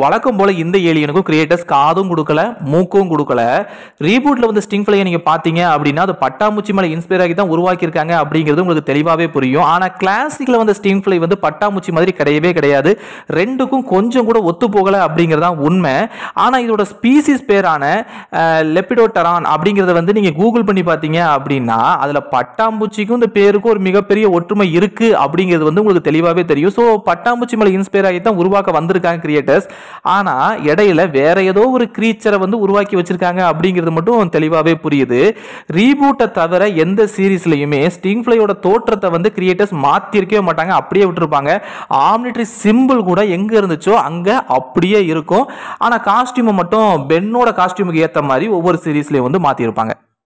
வழக்கம் போல் இந்த ஏலியனுக்கும் கிரியேட்டர்ஸ் காதும் கொடுக்கல மூக்கும் கொடுக்கல ரீபூட்டில் வந்து ஸ்டிங் ஃபிளையை நீங்கள் பார்த்தீங்க அப்படின்னா அது பட்டாம்பூச்சி மலை இன்ஸ்பயர் ஆகி தான் உருவாக்கியிருக்காங்க அப்படிங்கிறது உங்களுக்கு தெளிவாகவே புரியும் ஆனால் கிளாசிக்கில் வந்து ஸ்டிங் ஃபிளை வந்து பட்டாம்பூச்சி மாதிரி கிடையவே கிடையாது ரெண்டுக்கும் கொஞ்சம் கூட ஒத்து போகல அப்படிங்கிறது தான் உண்மை ஆனால் இதோட ஸ்பீசிஸ் பேரான லெப்பிடோட்டரான் அப்படிங்கிறத வந்து நீங்கள் கூகுள் பண்ணி பார்த்தீங்க அப்படின்னா அதில் பட்டாம்பூச்சிக்கும் இந்த பேருக்கும் ஒரு மிகப்பெரிய ஒற்றுமை இருக்குது அப்படிங்கிறது வந்து உங்களுக்கு தெளிவாகவே தெரியும் ஸோ பட்டாம்பூச்சி மலை இன்ஸ்பயர் ஆகி தான் உருவாக்க வந்திருக்காங்க கிரியேட்டர்ஸ் ஆனால் இடையில வேற ஏதோ ஒரு கிரீச்சரை வந்து உருவாக்கி வச்சிருக்காங்க அப்படிங்கிறது மட்டும் தெளிவாகவே புரியுது ரீபூட்டை தவிர எந்த சீரீஸ்லையுமே ஸ்டிங்ஃப்ளையோட தோற்றத்தை வந்து கிரியேட்டர்ஸ் மாற்றிருக்கவே மாட்டாங்க அப்படியே விட்டுருப்பாங்க ஆம்னிட்ரி சிம்பிள் கூட எங்கே இருந்துச்சோ அங்கே அப்படியே இருக்கும் ஆனால் காஸ்டியூமை மட்டும் பென்னோட காஸ்டியூமுக்கு ஏற்ற மாதிரி ஒவ்வொரு சீரீஸ்லையும் வந்து மாற்றிருப்பாங்க